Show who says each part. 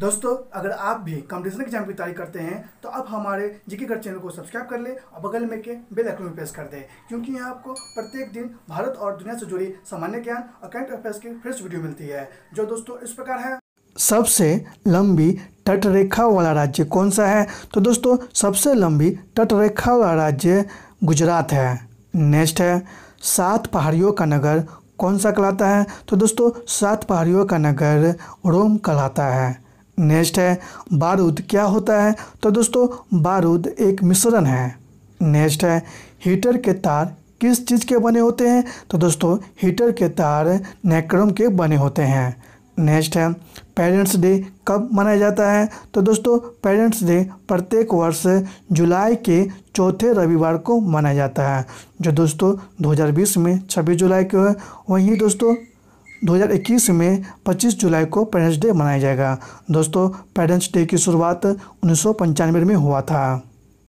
Speaker 1: दोस्तों अगर आप भी कंपटीशन एग्जाम की तैयारी करते हैं तो आप हमारे जीके गढ़ चैनल को सब्सक्राइब कर लें और बगल में के बेल आइकन प्रेस कर दें क्योंकि यहाँ आपको प्रत्येक दिन भारत और दुनिया से जुड़ी सामान्य ज्ञान और करंट अफेयर्स की फ्रेश वीडियो मिलती है जो दोस्तों इस प्रकार है सबसे लंबी तटरेखा वाला राज्य कौन सा है तो दोस्तों सबसे लंबी तटरेखा वाला राज्य गुजरात है नेक्स्ट है सात पहाड़ियों का नगर कौन सा कहलाता है तो दोस्तों सात पहाड़ियों का नगर रोम कहलाता है नेक्स्ट है बारूद क्या होता है तो दोस्तों बारूद एक मिश्रण है नेक्स्ट है हीटर के तार किस चीज़ के बने होते हैं तो दोस्तों हीटर के तार नेक्रोम के बने होते हैं नेक्स्ट है पेरेंट्स डे कब मनाया जाता है तो दोस्तों पेरेंट्स डे प्रत्येक वर्ष जुलाई के चौथे रविवार को मनाया जाता है जो दोस्तों 2020 में 26 जुलाई को है वहीं दोस्तों 2021 में 25 जुलाई को पेरेंट्स डे मनाया जाएगा दोस्तों पेरेंट्स डे की शुरुआत उन्नीस में हुआ था